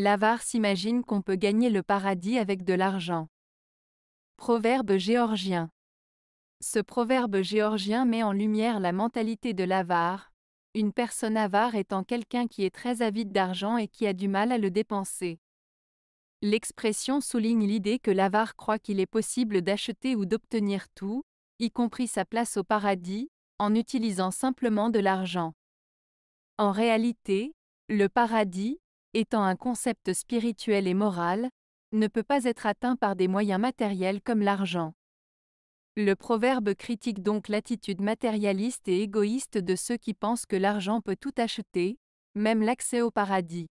L'avare s'imagine qu'on peut gagner le paradis avec de l'argent. Proverbe géorgien. Ce proverbe géorgien met en lumière la mentalité de l'avare, une personne avare étant quelqu'un qui est très avide d'argent et qui a du mal à le dépenser. L'expression souligne l'idée que l'avare croit qu'il est possible d'acheter ou d'obtenir tout, y compris sa place au paradis, en utilisant simplement de l'argent. En réalité, le paradis, étant un concept spirituel et moral, ne peut pas être atteint par des moyens matériels comme l'argent. Le proverbe critique donc l'attitude matérialiste et égoïste de ceux qui pensent que l'argent peut tout acheter, même l'accès au paradis.